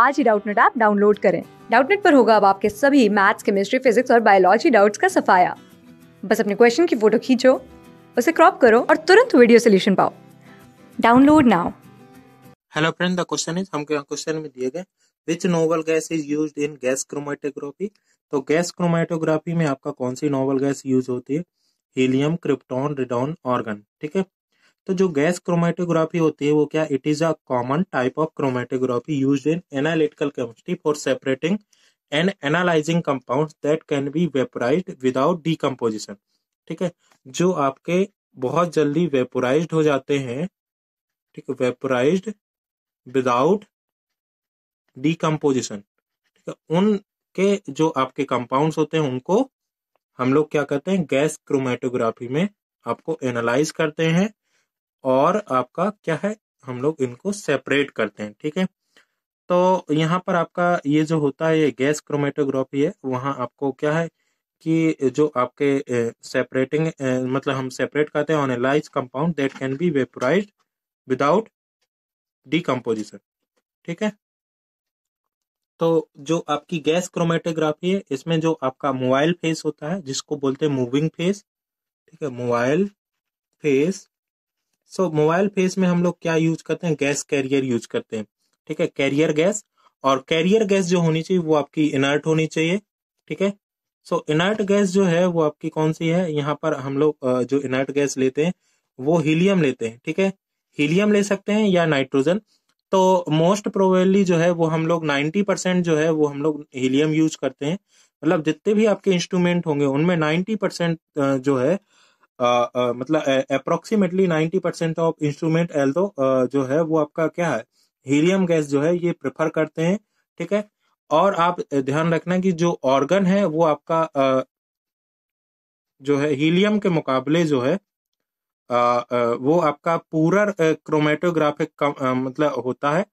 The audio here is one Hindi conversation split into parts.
आज ही डाउटनेट ऐप डाउनलोड करें डाउटनेट पर होगा अब आपके सभी मैथ्स केमिस्ट्री फिजिक्स और बायोलॉजी डाउट्स का सफाया बस अपने क्वेश्चन की फोटो खींचो उसे क्रॉप करो और तुरंत वीडियो सोल्यूशन पाओ download now hello friend the question is हमको क्वेश्चन में दिए गए which noble gas is used in gas chromatography तो गैस क्रोमेटोग्राफी में आपका कौन सी नोवल गैस यूज होती है हीलियम क्रिप्टॉन रिडॉन ऑर्गन ठीक है तो जो गैस क्रोमेटोग्राफी होती है वो क्या it is a common type of chromatography used in analytical chemistry for separating and analysing compound that can be vaporise without decomposition ठीक है जो आपके बहुत जल्दी वेपोराइज हो जाते हैं ठीक है वेपोराइज विदाउट डीकम्पोजिशन ठीक है उनके जो आपके कंपाउंड होते हैं उनको हम लोग क्या कहते हैं गैस क्रोमेटोग्राफी में आपको एनालाइज करते हैं और आपका क्या है हम लोग इनको सेपरेट करते हैं ठीक है तो यहाँ पर आपका ये जो होता है ये गैस क्रोमेटोग्राफी है वहाँ आपको क्या है कि जो आपके सेपरेटिंग मतलब हम सेपरेट करते हैं on compound that can be vaporise without decomposition ठीक है तो जो आपकी गैस क्रोमेटोग्राफी है इसमें जो आपका मोबाइल फेस होता है जिसको बोलते हैं मूविंग फेस ठीक है mobile phase so mobile phase में हम लोग क्या यूज करते हैं गैस कैरियर यूज करते हैं ठीक है कैरियर गैस और कैरियर गैस जो होनी चाहिए वो आपकी इनर्ट होनी चाहिए ठीक है सो इनर्ट गैस जो है वो आपकी कौन सी है यहाँ पर हम लोग जो इनर्ट गैस लेते हैं वो हीलियम लेते हैं ठीक है हीलियम ले सकते हैं या नाइट्रोजन तो मोस्ट प्रोबेबली जो है वो हम लोग 90 परसेंट जो है वो हम लोग हीलियम यूज करते हैं मतलब जितने भी आपके इंस्ट्रूमेंट होंगे उनमें 90 परसेंट जो है मतलब approximately ninety percent of instrument although जो है वो आपका क्या है हीलियम गैस जो है ये प्रेफर करते हैं ठीक है और आप ध्यान रखना कि जो ऑर्गन है वो आपका जो है हीलियम के मुकाबले जो है वो आपका पूरा क्रोमेटोग्राफिक मतलब होता है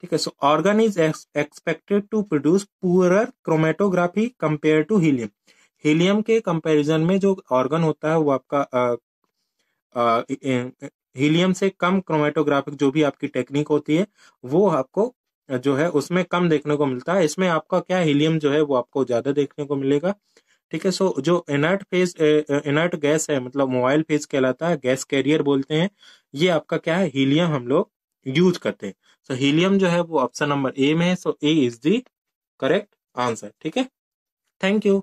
ठीक है so argon is expected to produce poorer chromatography compare to helium helium के कंपैरिजन में जो ऑर्गन होता है वो आपका हीलियम से कम क्रोमेटोग्राफिक जो भी आपकी टेक्निक होती है वो आपको जो है उसमें कम देखने को मिलता है इसमें आपका क्या हीलियम जो है वो आपको ज्यादा देखने को मिलेगा ठीक है सो जो इनर्ट फेज इनर्ट गैस है मतलब मोबाइल फेज कहलाता है गैस कैरियर बोलते हैं ये आपका क्या है हीलियम हम लोग यूज करते हैं सो so, हीलियम जो है वो ऑप्शन नंबर ए में है so A is the correct answer ठीक है थैंक यू